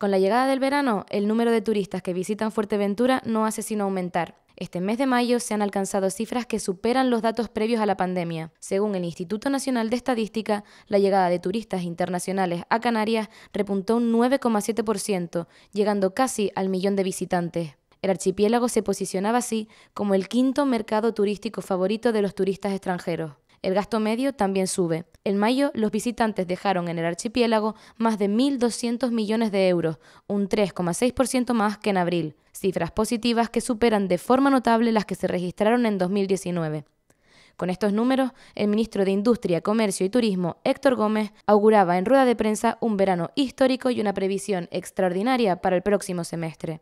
Con la llegada del verano, el número de turistas que visitan Fuerteventura no hace sino aumentar. Este mes de mayo se han alcanzado cifras que superan los datos previos a la pandemia. Según el Instituto Nacional de Estadística, la llegada de turistas internacionales a Canarias repuntó un 9,7%, llegando casi al millón de visitantes. El archipiélago se posicionaba así como el quinto mercado turístico favorito de los turistas extranjeros. El gasto medio también sube. En mayo, los visitantes dejaron en el archipiélago más de 1.200 millones de euros, un 3,6% más que en abril, cifras positivas que superan de forma notable las que se registraron en 2019. Con estos números, el ministro de Industria, Comercio y Turismo, Héctor Gómez, auguraba en rueda de prensa un verano histórico y una previsión extraordinaria para el próximo semestre.